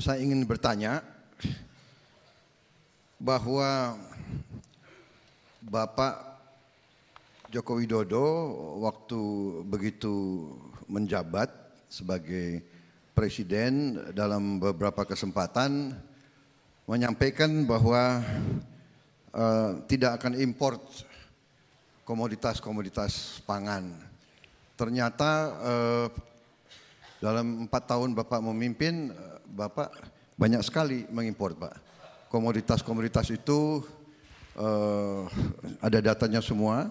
saya ingin bertanya bahwa Bapak Joko Widodo waktu begitu menjabat sebagai presiden dalam beberapa kesempatan menyampaikan bahwa uh, tidak akan impor komoditas-komoditas pangan. Ternyata uh, dalam empat tahun Bapak memimpin, eh, Bapak banyak sekali mengimpor Pak. Komoditas-komoditas itu uh, ada datanya semua.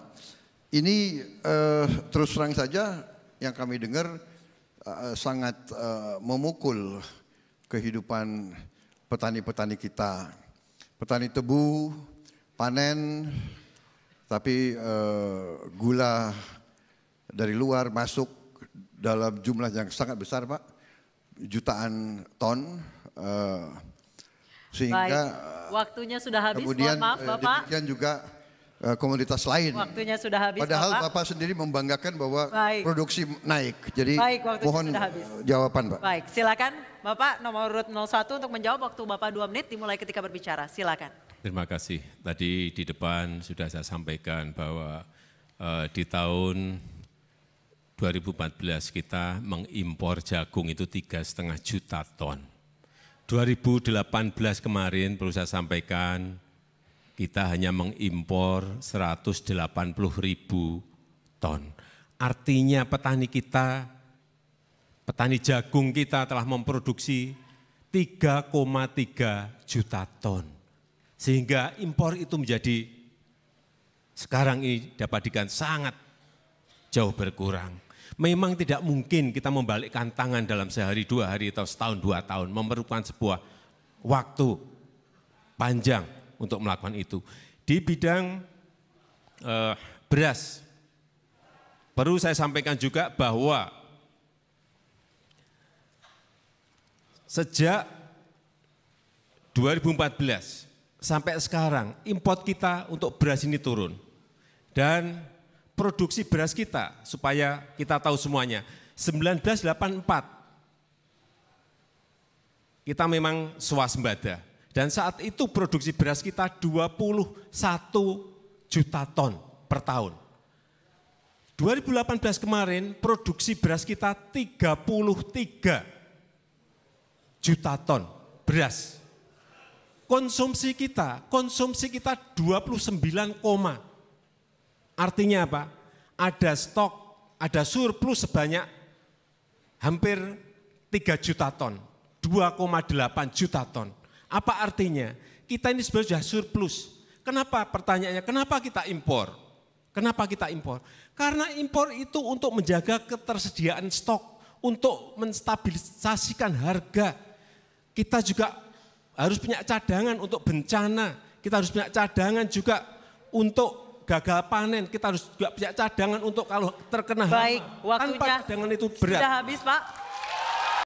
Ini uh, terus terang saja yang kami dengar uh, sangat uh, memukul kehidupan petani-petani kita. Petani tebu, panen, tapi uh, gula dari luar masuk dalam jumlah yang sangat besar Pak, jutaan ton. Uh, sehingga Baik. waktunya sudah habis. Kemudian maaf, eh, Bapak. demikian juga uh, eh, komoditas lain. Waktunya sudah habis. Padahal Bapak, Bapak sendiri membanggakan bahwa Baik. produksi naik. Jadi Baik, mohon sudah habis. jawaban, Pak. Baik, silakan Bapak nomor urut 01 untuk menjawab waktu Bapak 2 menit dimulai ketika berbicara. Silakan. Terima kasih. Tadi di depan sudah saya sampaikan bahwa uh, di tahun 2014 kita mengimpor jagung itu tiga setengah juta ton. 2018 kemarin perlu saya sampaikan kita hanya mengimpor 180 ribu ton. Artinya petani kita, petani jagung kita telah memproduksi 3,3 juta ton. Sehingga impor itu menjadi sekarang ini dapat dikatakan sangat jauh berkurang. Memang tidak mungkin kita membalikkan tangan dalam sehari, dua hari, atau setahun, dua tahun. Memerlukan sebuah waktu panjang untuk melakukan itu. Di bidang eh, beras, perlu saya sampaikan juga bahwa sejak 2014 sampai sekarang import kita untuk beras ini turun. Dan produksi beras kita supaya kita tahu semuanya. 1984 kita memang swasembada dan saat itu produksi beras kita 21 juta ton per tahun. 2018 kemarin produksi beras kita 33 juta ton beras. Konsumsi kita, konsumsi kita 29, Artinya apa? Ada stok, ada surplus sebanyak hampir 3 juta ton, 2,8 juta ton. Apa artinya? Kita ini sebenarnya sudah surplus. Kenapa pertanyaannya? Kenapa kita impor? Kenapa kita impor? Karena impor itu untuk menjaga ketersediaan stok, untuk menstabilisasikan harga. Kita juga harus punya cadangan untuk bencana, kita harus punya cadangan juga untuk gagal panen, kita harus juga punya cadangan untuk kalau terkena Baik, Waktunya Tanpa cadangan itu berat. Sudah habis, Pak.